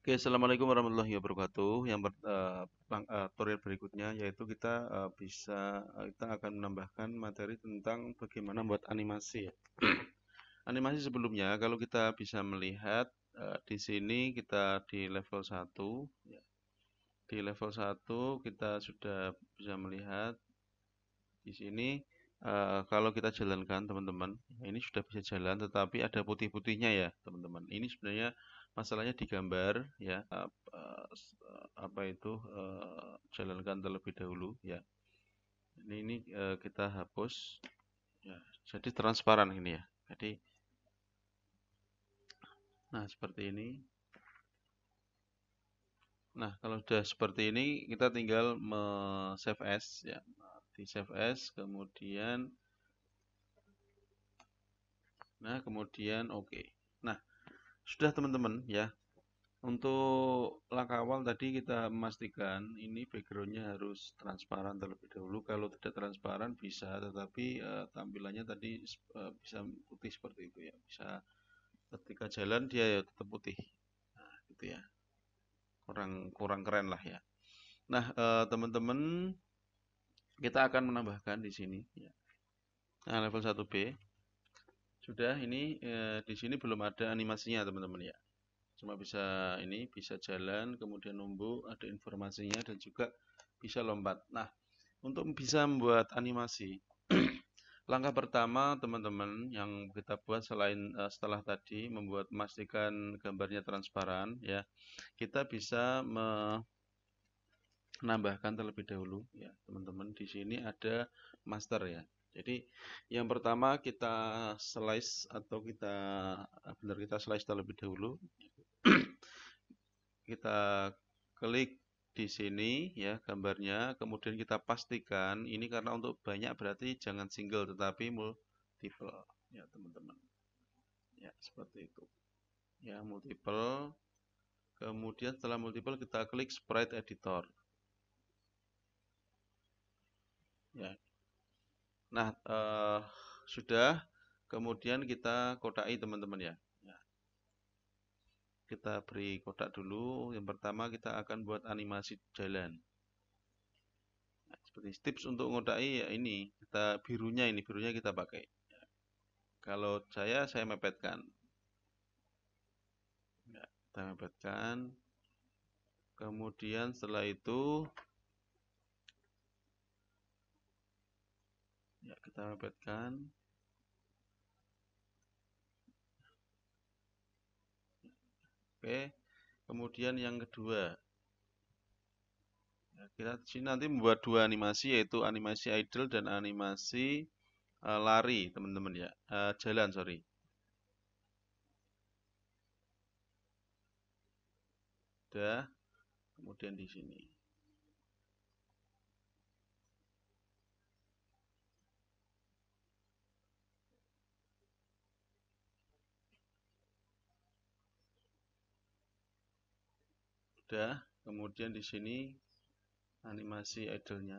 Oke, assalamualaikum warahmatullahi wabarakatuh. Yang ber, uh, uh, tutorial berikutnya yaitu kita uh, bisa uh, kita akan menambahkan materi tentang bagaimana membuat animasi. Ya. animasi sebelumnya, kalau kita bisa melihat uh, di sini kita di level 1 ya. Di level 1 kita sudah bisa melihat di sini uh, kalau kita jalankan teman-teman, ini sudah bisa jalan tetapi ada putih-putihnya ya, teman-teman. Ini sebenarnya masalahnya digambar ya eh, eh, apa itu eh, jalankan terlebih dahulu ya ini ini kita hapus ya jadi transparan ini ya jadi nah seperti ini nah kalau sudah seperti ini kita tinggal me save as ya di save as kemudian nah kemudian oke okay sudah teman-teman ya untuk langkah awal tadi kita memastikan ini backgroundnya harus transparan terlebih dahulu kalau tidak transparan bisa tetapi uh, tampilannya tadi uh, bisa putih seperti itu ya bisa ketika jalan dia ya tetap putih nah, gitu ya kurang kurang keren lah ya nah eh, teman-teman uh, kita akan menambahkan di sini ya. nah level 1B sudah ini e, di sini belum ada animasinya teman-teman ya. Cuma bisa ini bisa jalan kemudian numbuh ada informasinya dan juga bisa lompat. Nah, untuk bisa membuat animasi Langkah pertama teman-teman yang kita buat selain e, setelah tadi membuat memastikan gambarnya transparan ya. Kita bisa menambahkan terlebih dahulu ya, teman-teman. Di sini ada master ya. Jadi yang pertama kita slice atau kita eh, benar kita slice terlebih dahulu. kita klik di sini ya gambarnya, kemudian kita pastikan ini karena untuk banyak berarti jangan single tetapi multiple ya teman-teman. Ya, seperti itu. Ya, multiple. Kemudian setelah multiple kita klik sprite editor. Ya, Nah, eh, sudah. Kemudian kita kodai teman-teman ya. ya. Kita beri kotak dulu. Yang pertama kita akan buat animasi jalan. Nah, seperti tips untuk ngodai ya ini. Kita birunya ini, birunya kita pakai. Ya. Kalau saya, saya mepetkan. Ya, kita mepetkan. Kemudian setelah itu ya kita rapatkan oke kemudian yang kedua ya, kita sini nanti membuat dua animasi yaitu animasi idle dan animasi uh, lari teman-teman ya uh, jalan sorry udah kemudian di sini sudah kemudian di sini animasi idle-nya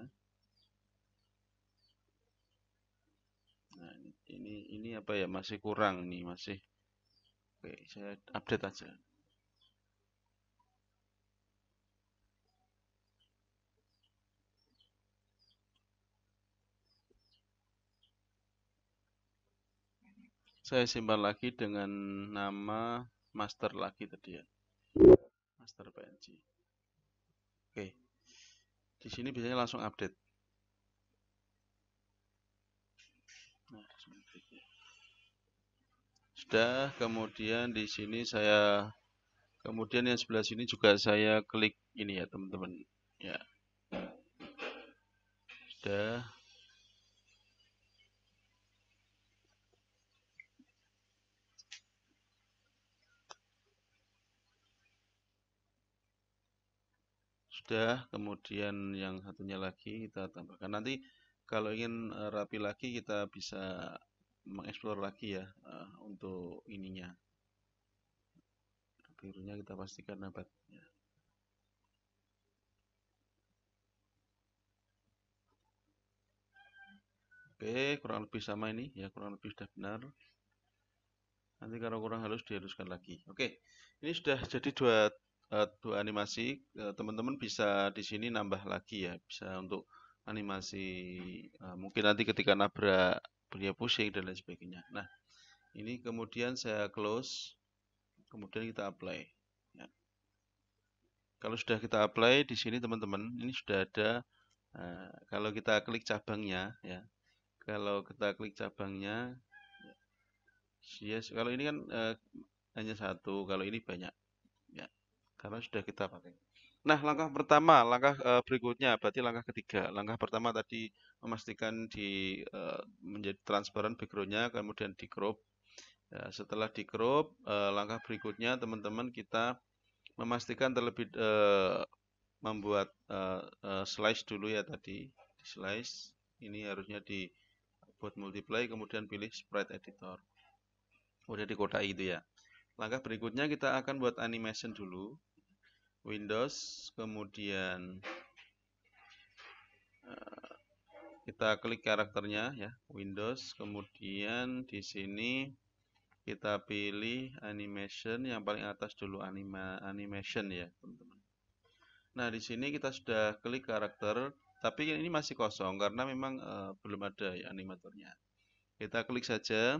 nah ini ini apa ya masih kurang nih masih oke saya update aja saya simpan lagi dengan nama master lagi tadi ya master PNG. Oke. Di sini biasanya langsung update. Nah, ya. Sudah, kemudian di sini saya kemudian yang sebelah sini juga saya klik ini ya, teman-teman. Ya. Sudah. sudah kemudian yang satunya lagi kita tambahkan nanti kalau ingin eh, rapi lagi kita bisa mengeksplor lagi ya eh, untuk ininya birunya kita pastikan dapat ya. Oke, kurang lebih sama ini ya, kurang lebih sudah benar. Nanti kalau kurang halus dihaluskan lagi. Oke, ini sudah jadi dua uh, dua animasi eh, teman-teman bisa di sini nambah lagi ya bisa untuk animasi eh, mungkin nanti ketika nabrak beliau pusing dan lain sebagainya nah ini kemudian saya close kemudian kita apply ya. kalau sudah kita apply di sini teman-teman ini sudah ada kalau kita klik cabangnya ya kalau kita klik cabangnya ya. yes kalau ini kan uh, hanya satu kalau ini banyak ya karena sudah kita pakai. Nah, langkah pertama, langkah uh, berikutnya berarti langkah ketiga. Langkah pertama tadi memastikan di uh, menjadi transparan backgroundnya, kemudian di crop. Ya, setelah di crop, uh, eh, langkah berikutnya teman-teman kita memastikan terlebih uh, membuat uh, uh, slice dulu ya tadi. slice ini harusnya di buat multiply, kemudian pilih sprite editor. Udah di kota itu ya. Langkah berikutnya kita akan buat animation dulu Windows kemudian eh, kita klik karakternya ya Windows kemudian di sini kita pilih animation yang paling atas dulu anima animation ya teman-teman nah di sini kita sudah klik karakter tapi ini masih kosong karena memang uh, belum ada ya animatornya kita klik saja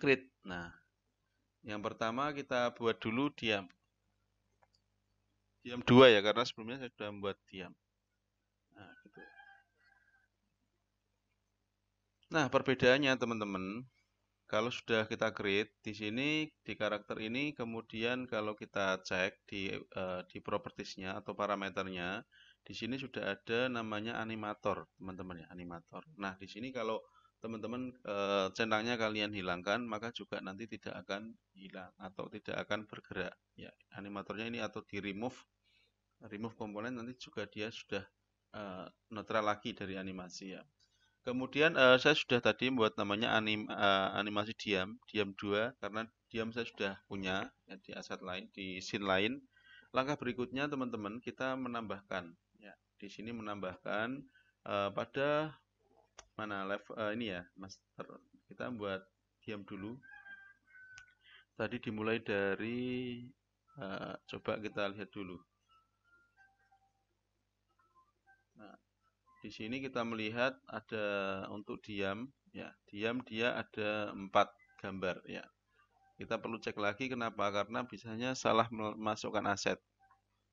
create nah yang pertama kita buat dulu diam diam dua ya karena sebelumnya saya sudah membuat diam nah, gitu. nah, perbedaannya teman-teman kalau sudah kita create di sini di karakter ini kemudian kalau kita cek di eh, di propertiesnya atau parameternya di sini sudah ada namanya animator teman-teman ya animator nah di sini kalau teman-teman eh, centangnya kalian hilangkan maka juga nanti tidak akan hilang atau tidak akan bergerak ya animatornya ini atau di remove remove komponen nanti juga dia sudah uh, netral lagi dari animasi ya. Kemudian uh, saya sudah tadi membuat namanya anim, uh, animasi diam, diam 2 karena diam saya sudah punya ya, di aset lain, di scene lain. Langkah berikutnya teman-teman kita menambahkan ya. Di sini menambahkan uh, pada mana level uh, ini ya, master. Kita buat diam dulu. Tadi dimulai dari uh, coba kita lihat dulu. Di sini kita melihat ada untuk diam, ya. Diam dia ada empat gambar, ya. Kita perlu cek lagi kenapa? Karena bisanya salah memasukkan aset.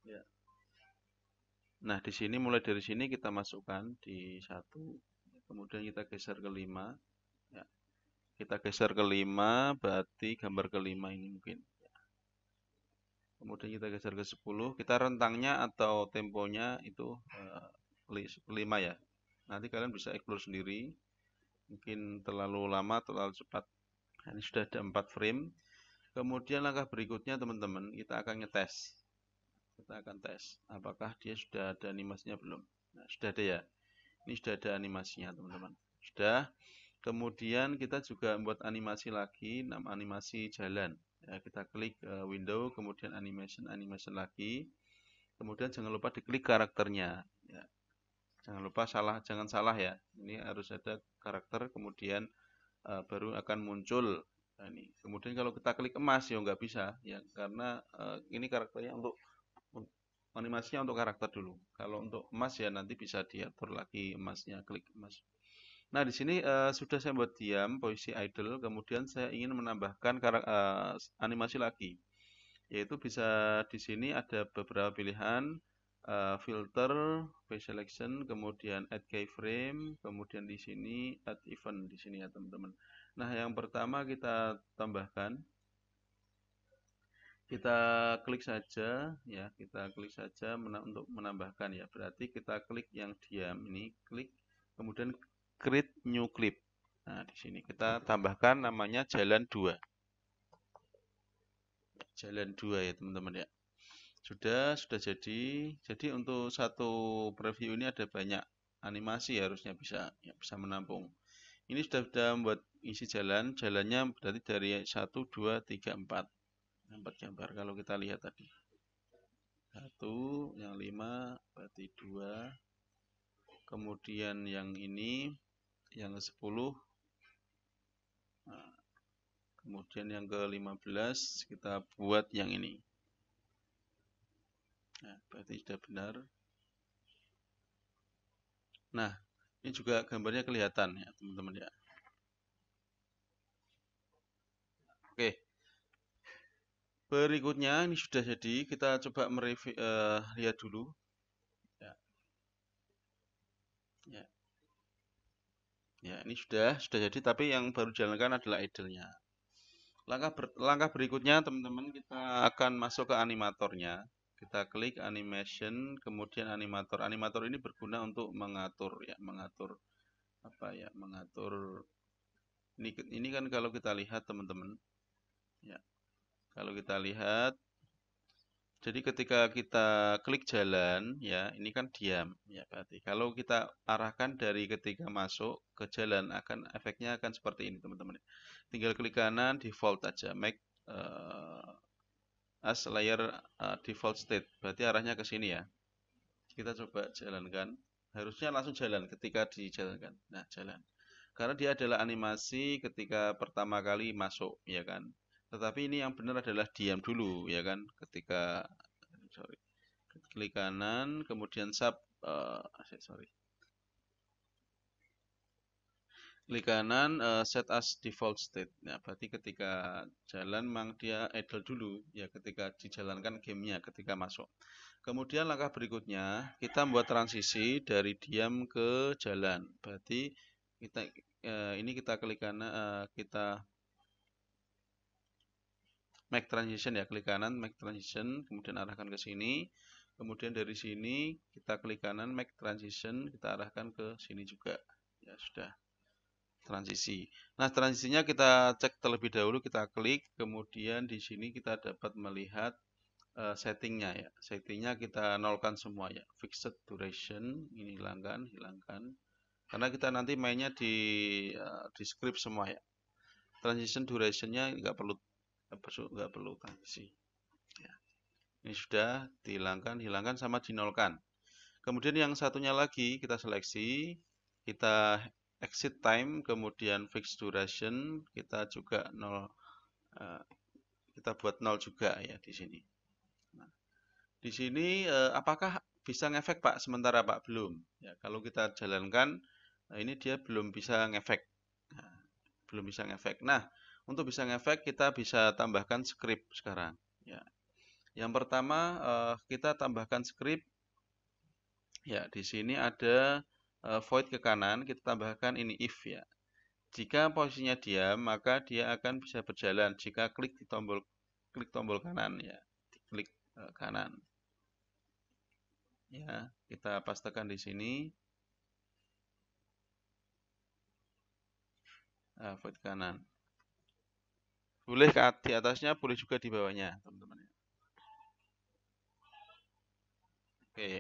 Ya. Nah, di sini mulai dari sini kita masukkan di satu, kemudian kita geser ke lima, ya. Kita geser ke lima, berarti gambar kelima ini mungkin ya. kemudian kita geser ke 10 kita rentangnya atau temponya itu eh, 5 ya nanti kalian bisa explore sendiri mungkin terlalu lama terlalu cepat ini sudah ada 4 frame kemudian langkah berikutnya teman-teman kita akan ngetes kita akan tes apakah dia sudah ada animasinya belum nah, sudah ada ya ini sudah ada animasinya teman-teman sudah kemudian kita juga membuat animasi lagi nama animasi jalan ya, kita klik uh, window kemudian animation animation lagi kemudian jangan lupa diklik karakternya ya jangan lupa salah jangan salah ya ini harus ada karakter kemudian uh, baru akan muncul nah, ini kemudian kalau kita klik emas ya nggak bisa ya karena uh, ini karakternya untuk animasinya untuk karakter dulu kalau untuk emas ya nanti bisa diatur lagi emasnya klik emas nah di sini uh, sudah saya buat diam posisi idle kemudian saya ingin menambahkan animasi lagi yaitu bisa di sini ada beberapa pilihan uh, filter face selection kemudian add keyframe kemudian di sini add event di sini ya teman-teman nah yang pertama kita tambahkan kita klik saja ya kita klik saja mena untuk menambahkan ya berarti kita klik yang diam ini klik kemudian create new clip nah di sini kita tambahkan namanya jalan 2 jalan 2 ya teman-teman ya sudah, sudah jadi. Jadi untuk satu preview ini ada banyak animasi harusnya bisa ya, bisa menampung. Ini sudah sudah membuat isi jalan. Jalannya berarti dari 1 2 3 4. 4 gambar kalau kita lihat tadi. 1 yang 5 berarti 2. Kemudian yang ini yang ke-10 nah, kemudian yang ke-15 kita buat yang ini Nah, berarti sudah benar. Nah, ini juga gambarnya kelihatan ya, teman-teman ya. Oke. Berikutnya ini sudah jadi, kita coba mereview uh, lihat dulu. Ya. ya. Ya, ini sudah sudah jadi tapi yang baru jalankan adalah idle-nya. Langkah ber, langkah berikutnya teman-teman kita akan masuk ke animatornya kita klik animation kemudian animator animator ini berguna untuk mengatur ya mengatur apa ya mengatur ini ini kan kalau kita lihat teman-teman ya kalau kita lihat jadi ketika kita klik jalan ya ini kan diam ya berarti kalau kita arahkan dari ketika masuk ke jalan akan efeknya akan seperti ini teman-teman tinggal klik kanan default aja make uh, as layer uh, default state. Berarti arahnya ke sini ya. Kita coba jalankan. Harusnya langsung jalan ketika dijalankan. Nah, jalan. Karena dia adalah animasi ketika pertama kali masuk, ya kan. Tetapi ini yang benar adalah diam dulu, ya kan. Ketika sorry. Klik kanan, kemudian sub uh, sorry. klik kanan uh, set as default state. Ya, berarti ketika jalan memang dia idle dulu ya ketika dijalankan gamenya ketika masuk. Kemudian langkah berikutnya kita membuat transisi dari diam ke jalan. Berarti kita uh, ini kita klik kanan uh, kita make transition ya klik kanan make transition kemudian arahkan ke sini. Kemudian dari sini kita klik kanan make transition kita arahkan ke sini juga. Ya sudah transisi. Nah, transisinya kita cek terlebih dahulu, kita klik, kemudian di sini kita dapat melihat uh, settingnya ya. Settingnya kita nolkan semua ya. Fixed duration ini hilangkan, hilangkan. Karena kita nanti mainnya di uh, di script semua ya. Transition durationnya nggak perlu nggak perlu transisi. Ya. Ini sudah dihilangkan, hilangkan sama dinolkan. Kemudian yang satunya lagi kita seleksi, kita exit time kemudian fixed duration kita juga nol uh, kita buat nol juga ya di sini. Nah, di sini uh, apakah bisa ngefek Pak sementara Pak belum ya kalau kita jalankan nah ini dia belum bisa ngefek. Nah, belum bisa ngefek. Nah, untuk bisa ngefek kita bisa tambahkan script sekarang ya. Yang pertama uh, kita tambahkan script ya di sini ada Eh, void ke kanan kita tambahkan ini if ya jika posisinya diam maka dia akan bisa berjalan jika klik di tombol klik tombol kanan ya klik eh, kanan ya kita pastikan di sini uh, void kanan boleh ke di atasnya boleh juga di bawahnya teman-teman ya. oke okay.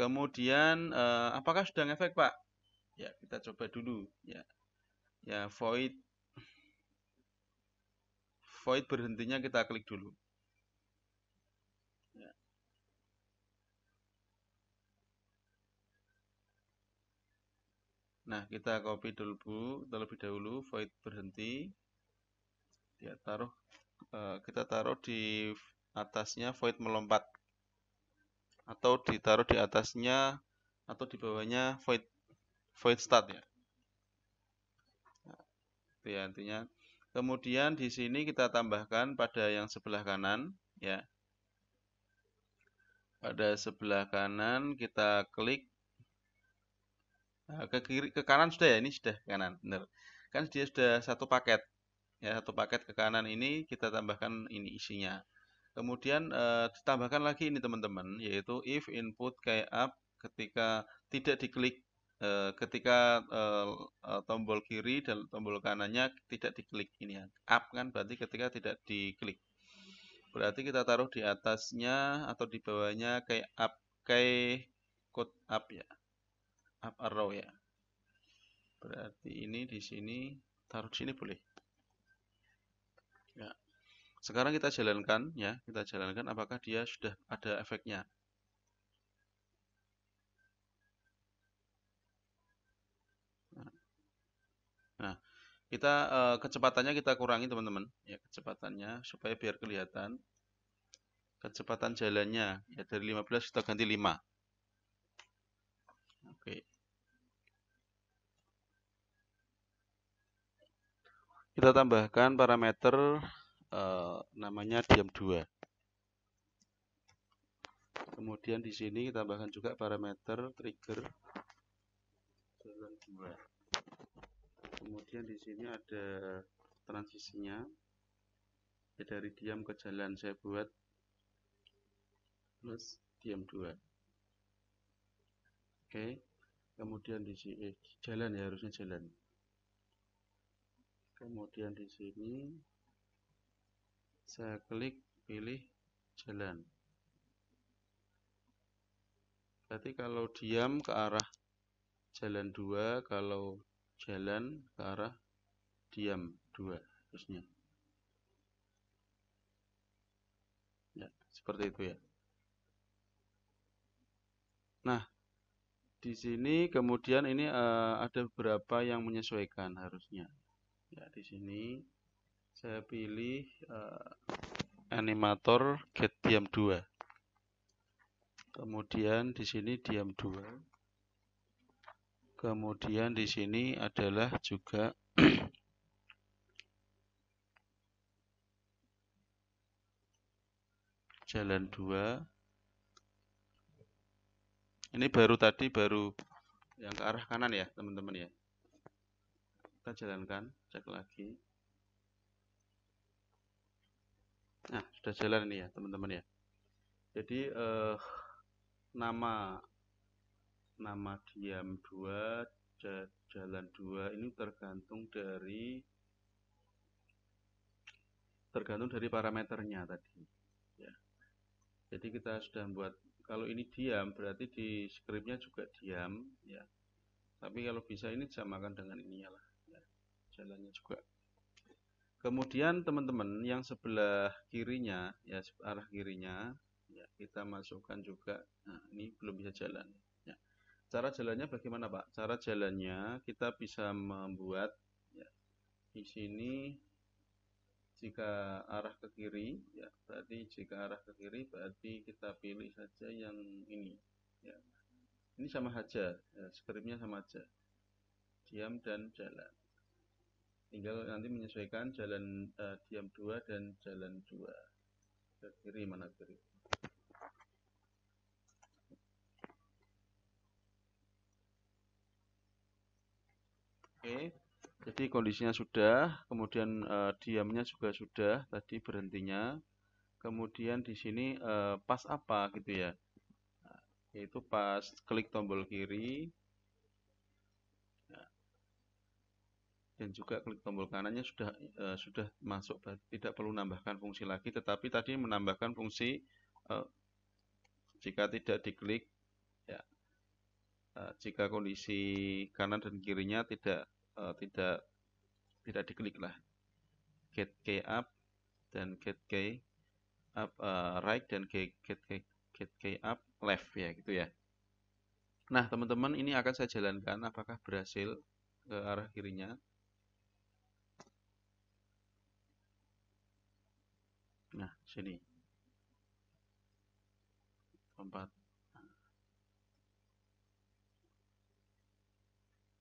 Kemudian uh, apakah sudah ngefek Pak? Ya, kita coba dulu ya. Ya, void void berhentinya kita klik dulu. Ya. Nah, kita copy dulu terlebih dahulu void berhenti. Ya, taruh uh, kita taruh di atasnya void melompat atau ditaruh di atasnya atau di bawahnya void void start ya. Itu ya intinya. Kemudian di sini kita tambahkan pada yang sebelah kanan ya. Pada sebelah kanan kita klik eh, ke kiri ke kanan sudah ya ini sudah kanan benar. Kan dia sudah satu paket ya satu paket ke kanan ini kita tambahkan ini isinya Kemudian e, ditambahkan lagi ini teman-teman, yaitu if input kayak up ketika tidak diklik e, ketika e, tombol kiri dan tombol kanannya tidak diklik ini ya. Up kan berarti ketika tidak diklik. Berarti kita taruh di atasnya atau di bawahnya kayak up kayak code up ya. Up arrow ya. Berarti ini di sini taruh di sini boleh. Sekarang kita jalankan ya, kita jalankan apakah dia sudah ada efeknya. Nah, kita eh, kecepatannya kita kurangi teman-teman, ya kecepatannya supaya biar kelihatan kecepatan jalannya ya dari 15 kita ganti 5. Oke. Kita tambahkan parameter uh, namanya diam dua. kemudian di sini kita tambahkan juga parameter trigger jalan 2 kemudian di sini ada transisinya ya, dari diam ke jalan saya buat plus diam dua. oke okay. kemudian di sini eh, jalan ya harusnya jalan kemudian di sini saya klik pilih jalan. Berarti kalau diam ke arah jalan 2, kalau jalan ke arah diam 2 harusnya. Ya, seperti itu ya. Nah, di sini kemudian ini uh, ada beberapa yang menyesuaikan harusnya. Ya, di sini saya pilih uh, animator get diam 2 kemudian di sini diam 2 kemudian di sini adalah juga jalan 2 ini baru tadi baru yang ke arah kanan ya teman-teman ya kita jalankan cek lagi Nah, sudah jalan ini ya, teman-teman ya. Jadi eh, nama nama diam 2 jalan 2 ini tergantung dari tergantung dari parameternya tadi ya. Jadi kita sudah buat kalau ini diam berarti di scriptnya juga diam ya. Tapi kalau bisa ini disamakan dengan ininya lah ya. Jalannya juga kemudian teman-teman yang sebelah kirinya ya arah kirinya ya kita masukkan juga nah, ini belum bisa jalan ya. cara jalannya bagaimana Pak cara jalannya kita bisa membuat ya, di sini jika arah ke kiri ya berarti jika arah ke kiri berarti kita pilih saja yang ini ya ini sama saja ya, skripnya sama saja diam dan jalan tinggal nanti menyesuaikan jalan uh, diam dua dan jalan dua ke kiri mana kiri oke jadi kondisinya sudah kemudian uh, diamnya juga sudah tadi berhentinya kemudian di sini uh, pas apa gitu ya nah, yaitu pas klik tombol kiri dan juga klik tombol kanannya sudah uh, sudah masuk tidak perlu menambahkan fungsi lagi tetapi tadi menambahkan fungsi uh, jika tidak diklik ya uh, jika kondisi kanan dan kirinya tidak uh, tidak tidak diklik lah get key up dan get key up uh, right dan get get key get key up left ya gitu ya nah teman-teman ini akan saya jalankan apakah berhasil ke arah kirinya nah sini lompat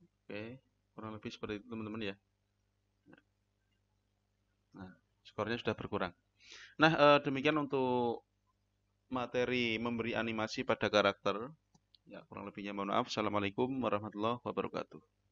oke kurang lebih seperti itu teman-teman ya nah skornya sudah berkurang nah eh, demikian untuk materi memberi animasi pada karakter ya kurang lebihnya mohon maaf assalamualaikum warahmatullahi wabarakatuh